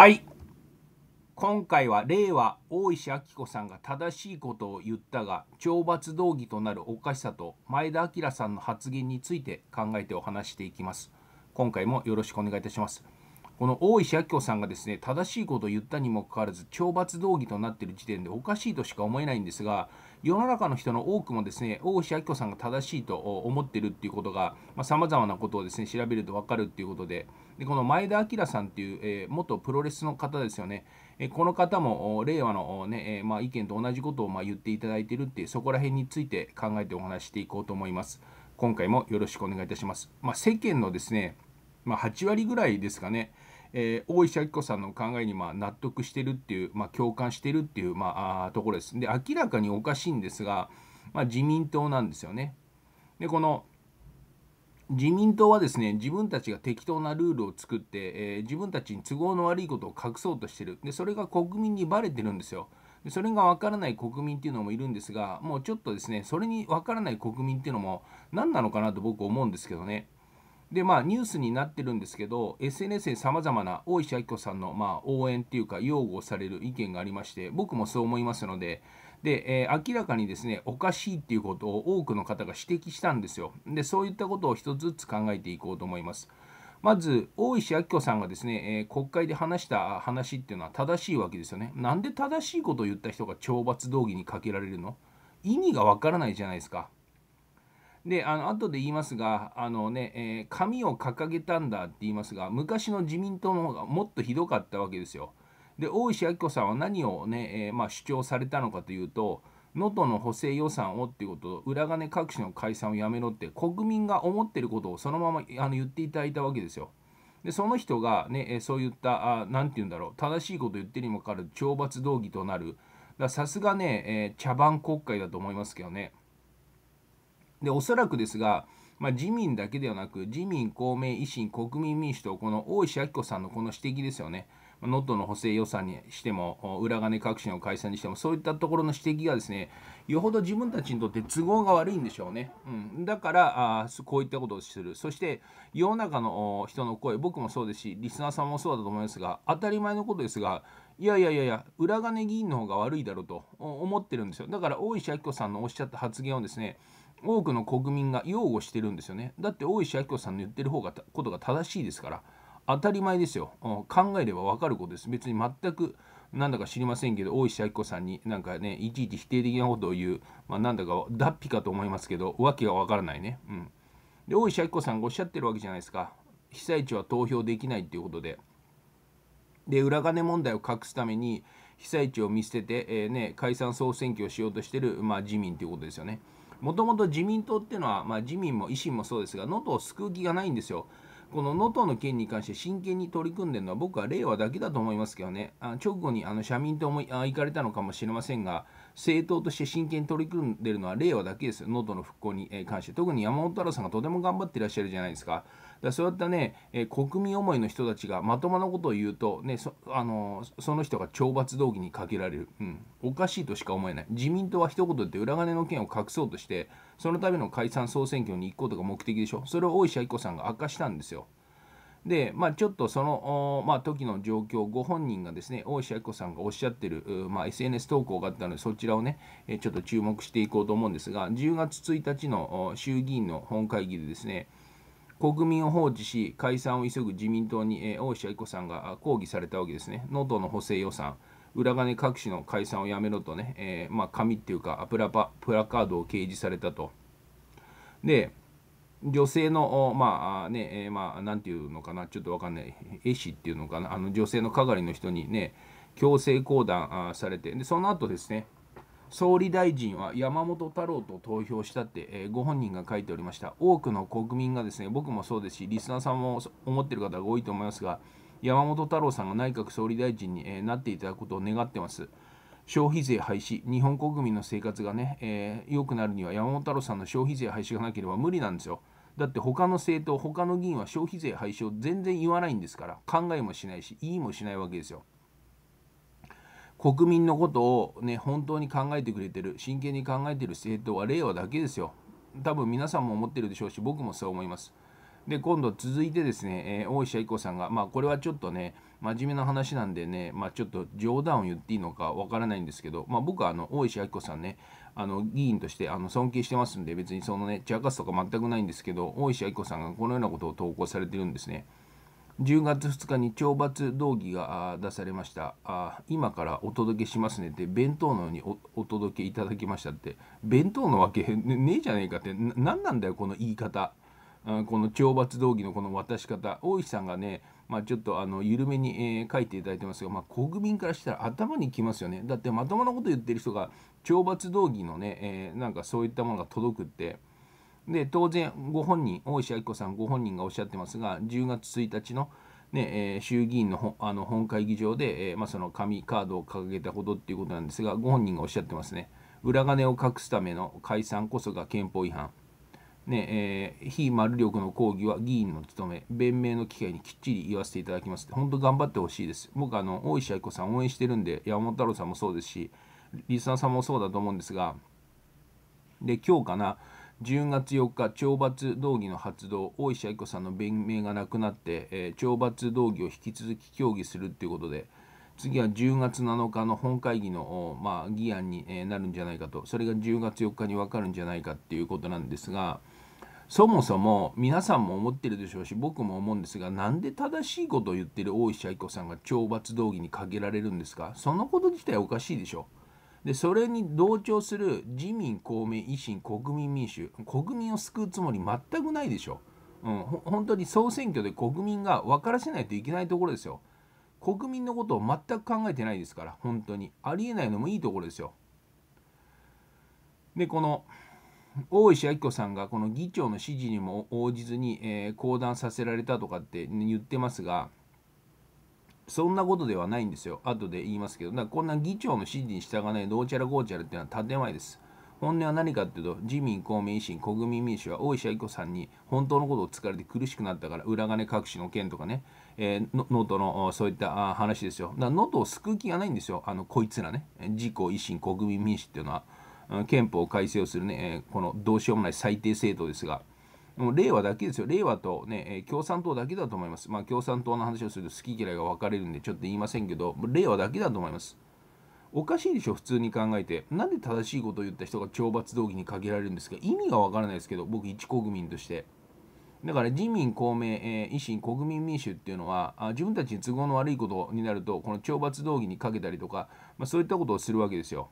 はい。今回は令和大石明子さんが正しいことを言ったが懲罰動議となるおかしさと前田明さんの発言について考えてお話していきます。今回もよろしくお願いいたします。この大石明子さんがですね正しいことを言ったにもかかわらず懲罰動議となっている時点でおかしいとしか思えないんですが世の中の人の多くもですね、大石明子さんが正しいと思ってるっていうことが、さまざ、まなことをですね、調べると分かるっていうことで、でこの前田明さんっていう、えー、元プロレスの方ですよね、えこの方も令和のね、えー、まあ、意見と同じことをま言っていただいているっていう、そこら辺について考えてお話していこうと思います。今回もよろしくお願いいたします。まあ、世間のですね、まあ、8割ぐらいですかね、えー、大石明子さんの考えにま納得してるっていう、まあ、共感してるっていう、まあ、ところです。で明らかにおかしいんですが、まあ、自民党なんですよね。でこの自民党はですね自分たちが適当なルールを作って、えー、自分たちに都合の悪いことを隠そうとしてるでそれが国民にバレてるんですよ。でそれが分からない国民っていうのもいるんですがもうちょっとですねそれに分からない国民っていうのも何なのかなと僕思うんですけどね。でまあ、ニュースになってるんですけど、SNS でさまざまな大石明子さんの、まあ、応援っていうか、擁護される意見がありまして、僕もそう思いますので、で、えー、明らかにですね、おかしいっていうことを多くの方が指摘したんですよ。で、そういったことを一つずつ考えていこうと思います。まず、大石明子さんがですね、えー、国会で話した話っていうのは正しいわけですよね。なんで正しいことを言った人が懲罰動議にかけられるの意味がわからないじゃないですか。であの後で言いますが、あのね、えー、紙を掲げたんだって言いますが、昔の自民党の方がもっとひどかったわけですよ。で、大石明子さんは何をね、えー、まあ、主張されたのかというと、能登の補正予算をっていうことと、裏金隠しの解散をやめろって、国民が思ってることをそのままあの言っていただいたわけですよ。で、その人がね、えそういった、何て言うんだろう、正しいこと言ってるにもかかる懲罰動議となる、さすがね、えー、茶番国会だと思いますけどね。で、おそらくですが、まあ、自民だけではなく、自民、公明、維新、国民民主党、この大石明子さんのこの指摘ですよね、能登の補正予算にしても、裏金革新の解散にしても、そういったところの指摘がですね、よほど自分たちにとって都合が悪いんでしょうね。うん、だからあ、こういったことをする。そして、世の中の人の声、僕もそうですし、リスナーさんもそうだと思いますが、当たり前のことですが、いやいやいやいや、裏金議員の方が悪いだろうと思ってるんですよ。だから、大石明子さんのおっしゃった発言をですね、多くの国民が擁護してるんですよね。だって大石明子さんの言ってる方がことが正しいですから、当たり前ですよ。考えれば分かることです。別に全くなんだか知りませんけど、大石明子さんになんかね、いちいち否定的なことを言う、まあ、なんだか脱皮かと思いますけど、訳が分からないね。うん。で、大石明子さんがおっしゃってるわけじゃないですか。被災地は投票できないっていうことで。で、裏金問題を隠すために、被災地を見捨てて、えー、ね、解散総選挙をしようとしてる、まあ、自民ということですよね。もともと自民党っていうのは、まあ、自民も維新もそうですが、能登を救う気がないんですよ。この能登の件に関して真剣に取り組んでるのは僕は令和だけだと思いますけどね、あ直後にあの社民党も行かれたのかもしれませんが、政党として真剣に取り組んでるのは令和だけですよ、能登の復興に関して。特に山本太郎さんがとても頑張っていらっしゃるじゃないですか。だそういったね、え国民思いの人たちがまともなことを言うと、ね、そあのその人が懲罰動議にかけられる、うん、おかしいとしか思えない自民党は一言で裏金の件を隠そうとしてそのための解散総選挙に行くことが目的でしょそれを大石明子さんが明かしたんですよ。で、まあ、ちょっとその、まあ、時の状況、ご本人がですね、大石明子さんがおっしゃってる、まあ、SNS 投稿があったので、そちらをね、ちょっと注目していこうと思うんですが、10月1日の衆議院の本会議でですね、国民を放置し、解散を急ぐ自民党に、えー、大石愛子さんが抗議されたわけですね。能登の補正予算、裏金各種の解散をやめろとね、えー、まあ、紙っていうかプラパ、プラカードを掲示されたと。で、女性の、まあね、えー、まあ、なんていうのかな、ちょっとわかんない、絵師っていうのかな、あの女性の係の人にね、強制降談されて、で、その後ですね、総理大臣は山本太郎と投票したって、えー、ご本人が書いておりました多くの国民がですね僕もそうですしリスナーさんも思ってる方が多いと思いますが山本太郎さんが内閣総理大臣に、えー、なっていただくことを願ってます消費税廃止日本国民の生活がね、えー、良くなるには山本太郎さんの消費税廃止がなければ無理なんですよだって他の政党他の議員は消費税廃止を全然言わないんですから考えもしないし言いもしないわけですよ国民のことをね、本当に考えてくれてる、真剣に考えてる政党は令和だけですよ。多分皆さんも思ってるでしょうし、僕もそう思います。で、今度続いてですね、えー、大石愛子さんが、まあこれはちょっとね、真面目な話なんでね、まあ、ちょっと冗談を言っていいのかわからないんですけど、まあ、僕はあの大石愛子さんね、あの議員としてあの尊敬してますんで、別にそのね、散らかすとか全くないんですけど、大石愛子さんがこのようなことを投稿されてるんですね。10月2日に懲罰動議が出されましたあ今からお届けしますねって弁当のようにお届けいただきましたって弁当のわけねえじゃねえかって何なんだよこの言い方この懲罰動議のこの渡し方大石さんがねまあ、ちょっとあの緩めに、え書いていただいてますが、まあ、国民からしたら頭にきますよねだってまともなこと言ってる人が懲罰動議のね、えなんかそういったものが届くってで当然、ご本人、大石明子さんご本人がおっしゃってますが、10月1日の、ねえー、衆議院のあの本会議場で、えー、まあ、その紙カードを掲げたほどということなんですが、ご本人がおっしゃってますね、裏金を隠すための解散こそが憲法違反、ねえー、非丸力の抗議は議員の務め、弁明の機会にきっちり言わせていただきます本当頑張ってほしいです。僕あの、大石愛子さん応援してるんで、山本太郎さんもそうですし、リスナーさんもそうだと思うんですが、で今日かな、10月4日、懲罰動議の発動、大石愛子さんの弁明がなくなって、えー、懲罰動議を引き続き協議するということで、次は10月7日の本会議の、まあ、議案に、えー、なるんじゃないかと、それが10月4日に分かるんじゃないかっていうことなんですが、そもそも皆さんも思ってるでしょうし、僕も思うんですが、なんで正しいことを言ってる大石愛子さんが懲罰動議にかけられるんですかそのこと自体おかしいでしょう。でそれに同調する自民公明維新国民民主国民を救うつもり全くないでしょ、うん、本当に総選挙で国民が分からせないといけないところですよ国民のことを全く考えてないですから本当にありえないのもいいところですよでこの大石明子さんがこの議長の指示にも応じずに、えー、降壇させられたとかって言ってますがそんなことではないんですよ。後で言いますけど、だからこんな議長の指示に従わないどうちゃらこうちゃらっていうのは建前です。本音は何かっていうと、自民、公明、維新、国民民主は大石明子さんに本当のことを突かれて苦しくなったから、裏金隠しの件とかね、えー、のノートのそういった話ですよ。だからノートを救う気がないんですよ、あのこいつらね。自公、維新、国民民主っていうのは、憲法改正をするね、えー、このどうしようもない最低政党ですが、もう令和だけですよ。令和とね、共産党だけだと思います。まあ、共産党の話をすると好き嫌いが分かれるんで、ちょっと言いませんけど、令和だけだと思います。おかしいでしょ、普通に考えて。なんで正しいことを言った人が懲罰動議に限られるんですか意味が分からないですけど、僕、一国民として。だから自民、公明、えー、維新、国民民主っていうのはあ、自分たちに都合の悪いことになると、この懲罰動議にかけたりとか、まあ、そういったことをするわけですよ。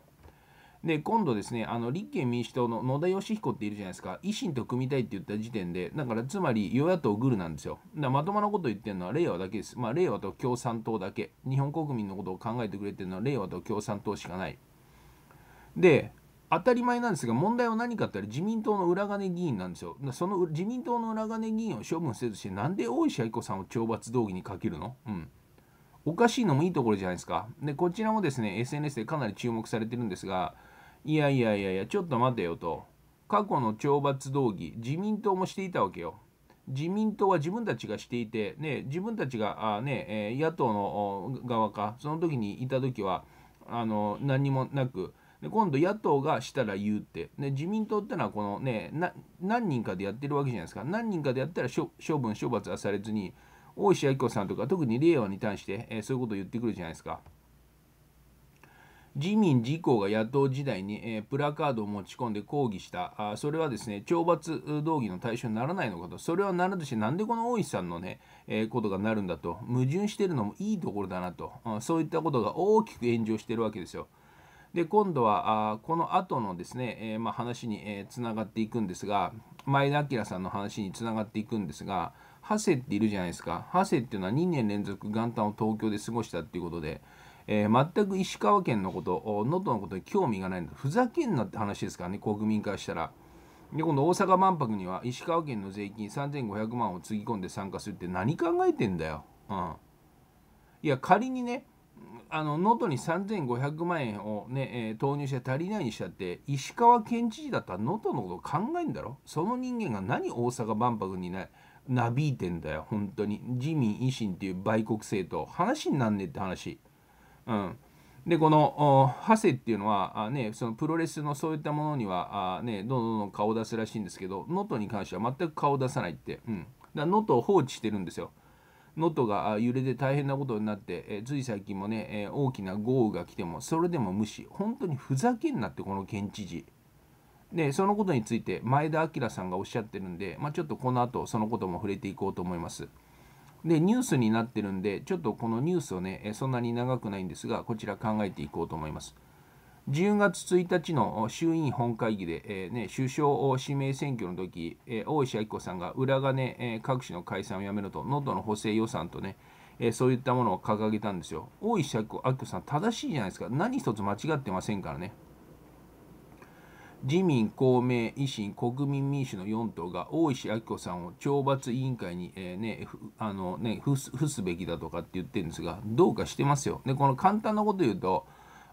で、今度ですね、あの立憲民主党の野田佳彦っているじゃないですか、維新と組みたいって言った時点で、だからつまり与野党グルなんですよ。だまともなこと言ってるのは令和だけです。まあ、令和と共産党だけ。日本国民のことを考えてくれてるのは令和と共産党しかない。で、当たり前なんですが、問題は何かってったら自民党の裏金議員なんですよ。その自民党の裏金議員を処分せずして、なんで大石愛子さんを懲罰動議にかけるのうん。おかしいのもいいところじゃないですか。で、こちらもですね、SNS でかなり注目されてるんですが、いやいやいやいや、ちょっと待てよと。過去の懲罰動議、自民党もしていたわけよ。自民党は自分たちがしていて、ね、自分たちがあ、ね、野党の側か、その時にいた時は、あの何もなく、で今度野党がしたら言うって、ね、自民党ってのはこの、ね、何人かでやってるわけじゃないですか、何人かでやったら処分、処罰はされずに、大石明子さんとか、特に令和に対して、えそういうことを言ってくるじゃないですか。自民、自公が野党時代に、えー、プラカードを持ち込んで抗議したあ、それはですね、懲罰動議の対象にならないのかと、それはならずして、なんでこの大石さんのね、えー、ことがなるんだと、矛盾してるのもいいところだなと、そういったことが大きく炎上してるわけですよ。で今度はあこの後のですね、えー、まあ、話につな、えー、がっていくんですが前田明さんの話につながっていくんですがハセっているじゃないですかハセっていうのは2年連続元旦を東京で過ごしたっていうことでえー、全く石川県のこと、能登のことに興味がないんだ。ふざけんなって話ですからね、国民からしたら。で、今度大阪万博には石川県の税金3500万をつぎ込んで参加するって何考えてんだよ。うん。いや、仮にね、あの能登に3500万円をね、えー、投入して足りないにしちゃって石川県知事だったら能登のことを考えんだろその人間が何大阪万博にななびいてんだよ本当に自民維新っていう売国政党話になんねえって話うん、でこのハセっていうのはあ、ね、そのプロレスのそういったものにはあ、ね、どんどんどん顔を出すらしいんですけど能登に関しては全く顔を出さないって、うん、だ能登を放置してるんですよ。能登が揺れて大変なことになって、えつい最近もね、え大きな豪雨が来てもそれでも無視本当にふざけんなってこの県知事。でそのことについて前田明さんがおっしゃってるんで、まあ、ちょっとこの後そのことも触れていこうと思います。で、ニュースになってるんで、ちょっとこのニュースをね、そんなに長くないんですが、こちら考えていこうと思います。10月1日の衆院本会議で、えー、ね、首相指名選挙の時、えー、大石明子さんが裏金、えー、各種の解散をやめろと、能登の補正予算とね、えそういったものを掲げたんですよ。大石明子さん、正しいじゃないですか。何一つ間違ってませんからね。自民、公明、維新、国民民主の4党が大石明子さんを懲罰委員会に、えー、ね、あのね付すべきだとかって言ってるんですが、どうかしてますよ。で、この簡単なこと言うと、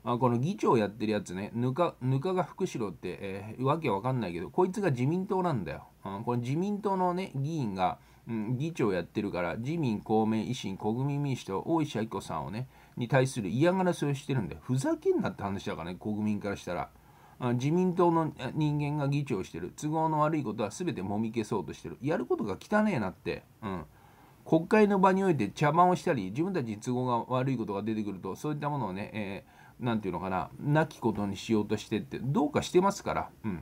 あこの議長やってるやつね、ぬかぬかが福代って、えー、わけわかんないけど、こいつが自民党なんだよ。うん、この自民党のね、議員が、うん、議長やってるから、自民、公明、維新、国民民主と大石明子さんをね、に対する嫌がらせをしてるんで、ふざけんなって話だからね、国民からしたら。自民党の人間が議長してる都合の悪いことは全てもみ消そうとしてるやることが汚ねえなって、うん、国会の場において茶番をしたり自分たちに都合が悪いことが出てくるとそういったものをね何、えー、て言うのかな亡きことにしようとしてってどうかしてますから。うん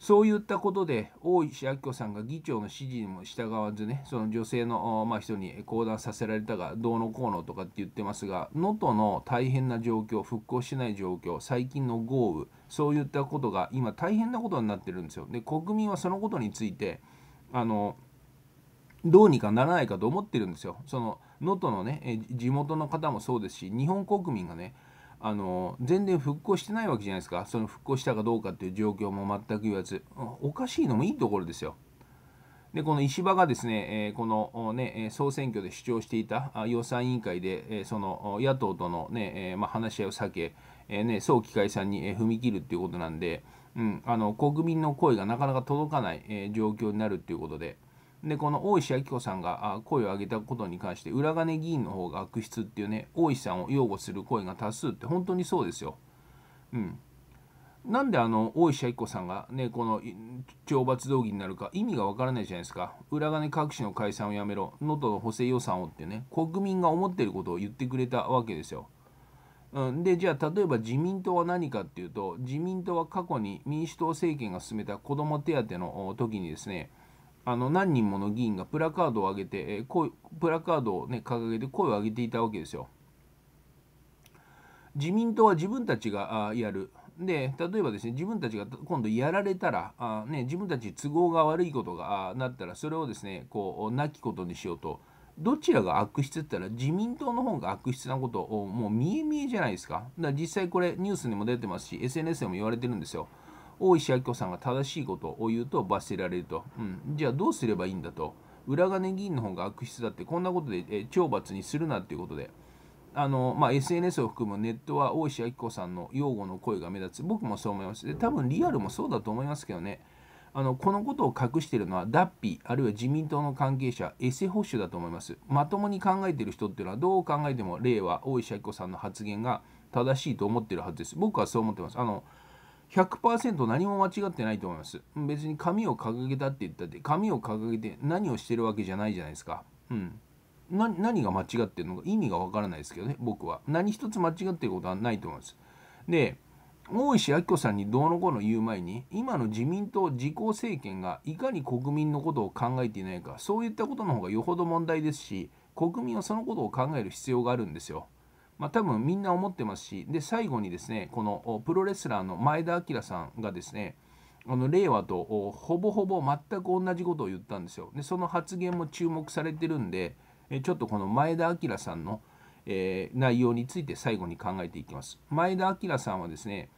そういったことで、大石明子さんが議長の指示にも従わずね、その女性の、まあ、人に講談させられたが、どうのこうのとかって言ってますが、能登の大変な状況、復興しない状況、最近の豪雨、そういったことが今大変なことになってるんですよ。で、国民はそのことについて、あの、どうにかならないかと思ってるんですよ。その能登のね、地元の方もそうですし、日本国民がね、あの全然復興してないわけじゃないですかその復興したかどうかっていう状況も全く言わずおかしいのもいいところですよ。でこの石破がですね、えこの、ね、総選挙で主張していた予算委員会で、えその野党とのね、えまあ、話し合いを避け、えね、早期解散に踏み切るっていうことなんで、うん、あの国民の声がなかなか届かない、え状況になるっていうことで。でこの大石明子さんが声を上げたことに関して裏金議員の方が悪質っていうね大石さんを擁護する声が多数って本当にそうですよ。うん、なんであの大石明子さんがねこの懲罰動議になるか意味がわからないじゃないですか裏金各種の解散をやめろ能登の補正予算をってね国民が思ってることを言ってくれたわけですよ。うん、でじゃあ例えば自民党は何かっていうと自民党は過去に民主党政権が進めた子ども手当の時にですねあの何人もの議員がプラカードを上げて、えー、プラカードを、ね、掲げて声を上げていたわけですよ。自民党は自分たちがやる。で例えばですね自分たちが今度やられたらあ、ね、自分たち都合が悪いことがなったらそれをですねこうなきことにしようとどちらが悪質って言ったら自民党の方が悪質なことをもう見え見えじゃないですかだから実際これニュースにも出てますし SNS でも言われてるんですよ。大石明子さんが正しいことを言うと罰せられると、うん、じゃあどうすればいいんだと裏金議員の方が悪質だってこんなことで、え懲罰にするなっていうことで。あのまあ、SNS を含むネットは大石明子さんの擁護の声が目立つ僕もそう思いますで多分リアルもそうだと思いますけどねあのこのことを隠しているのは脱皮あるいは自民党の関係者エセ保守だと思いますまともに考えている人っていうのはどう考えても例は大石明子さんの発言が正しいと思ってるはずです僕はそう思ってますあの100%何も間違ってないと思います。別に紙を掲げたって言ったって、紙を掲げて何をしてるわけじゃないじゃないですか。うん。何が間違ってるのか意味がわからないですけどね、僕は。何一つ間違ってることはないと思います。で、大石明子さんにどうのこうの言う前に、今の自民党自公政権がいかに国民のことを考えていないか、そういったことの方がよほど問題ですし、国民はそのことを考える必要があるんですよ。まあ、多分みんな思ってますし、で、最後にですね、このプロレスラーの前田明さんがですね、あの令和とほぼほぼ全く同じことを言ったんですよ。で、その発言も注目されてるんで、ちょっとこの前田明さんの、えー、内容について最後に考えていきます。前田明さんはですね、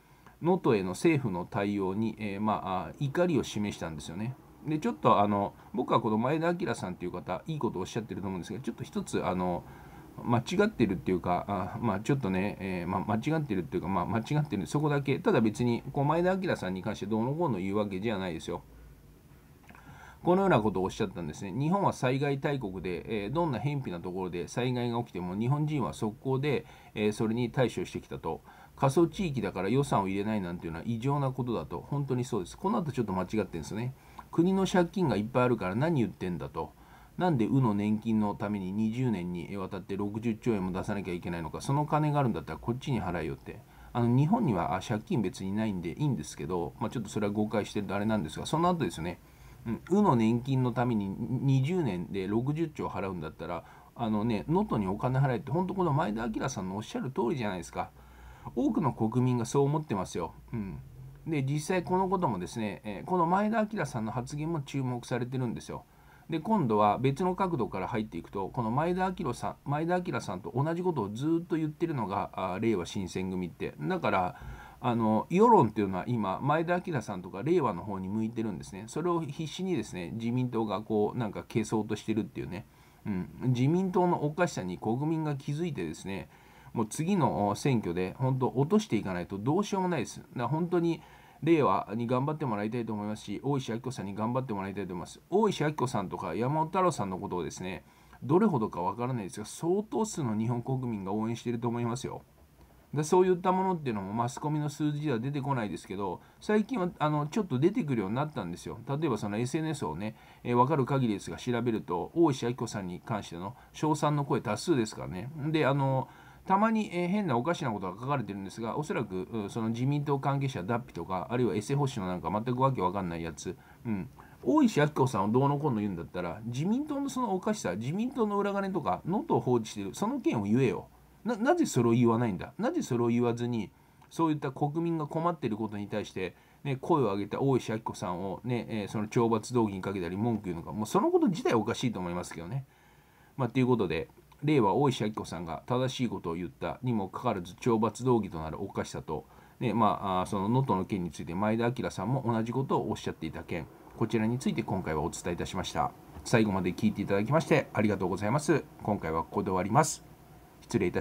能登への政府の対応に、えー、まあ、怒りを示したんですよね。でちょっとあの僕はこの前田明さんという方いいことをおっしゃってると思うんですけどちょっと一つあの間違ってるっていうか、あまあ、ちょっとね、えー、まあ、間違ってるっていうか、まあ、間違ってる、そこだけ、ただ別に、こう前田明さんに関してどうのこうの言うわけじゃないですよ。このようなことをおっしゃったんですね。日本は災害大国で、えー、どんな偏僻なところで災害が起きても、日本人は速攻で、えー、それに対処してきたと。過疎地域だから予算を入れないなんていうのは異常なことだと。本当にそうです。この後ちょっと間違ってるんですね。国の借金がいっぱいあるから何言ってんだと。なんで、うの年金のために20年にわたって60兆円も出さなきゃいけないのか、その金があるんだったらこっちに払えよって。あの日本には借金別にないんでいいんですけど、まあ、ちょっとそれは誤解してるとあれなんですが、その後ですね、うん、うの年金のために20年で60兆払うんだったら、あのね、能登にお金払えって、本当この前田明さんのおっしゃる通りじゃないですか。多くの国民がそう思ってますよ。うん、で、実際このこともですね、えこの前田明さんの発言も注目されてるんですよ。で今度は別の角度から入っていくとこの前田明さん前田明さんと同じことをずっと言ってるのが令和新選組ってだからあの世論っていうのは今前田明さんとか令和の方に向いてるんですねそれを必死にですね自民党がこうなんか消そうとしてるっていうね、うん、自民党のおかしさに国民が気づいてですねもう次の選挙で本当落としていかないとどうしようもないです。だから本当に令和に頑張ってもらいたいと思いますし、大石明子さんに頑張ってもらいたいと思います。大石明子さんとか山本太郎さんのことをですね、どれほどかわからないですが、相当数の日本国民が応援していると思いますよ。だそういったものっていうのもマスコミの数字では出てこないですけど最近はあのちょっと出てくるようになったんですよ例えばその SNS をね、えー、分かる限りですが調べると大石明子さんに関しての称賛の声多数ですからねであのたまに、えー、変なおかしなことが書かれてるんですが、おそらく、うん、その自民党関係者脱皮とか、あるいはエセ保守のなんか全くわけわかんないやつ、うん、大石明子さんをどうのこうの言うんだったら、自民党のそのおかしさ、自民党の裏金とか、能登を放置してる、その件を言えよ。ななぜそれを言わないんだなぜそれを言わずに、そういった国民が困っていることに対して、ね、声を上げた大石明子さんをね、ねえー、その懲罰動議にかけたり文句言うのか、もうそのこと自体おかしいと思いますけどね。まあ、ということで、令和大石明子さんが正しいことを言ったにもかかわらず懲罰動議となるおかしさと、ねまあ、その能登の件について前田明さんも同じことをおっしゃっていた件こちらについて今回はお伝えいたしました最後まで聞いていただきましてありがとうございます今回はここで終わります失礼いたします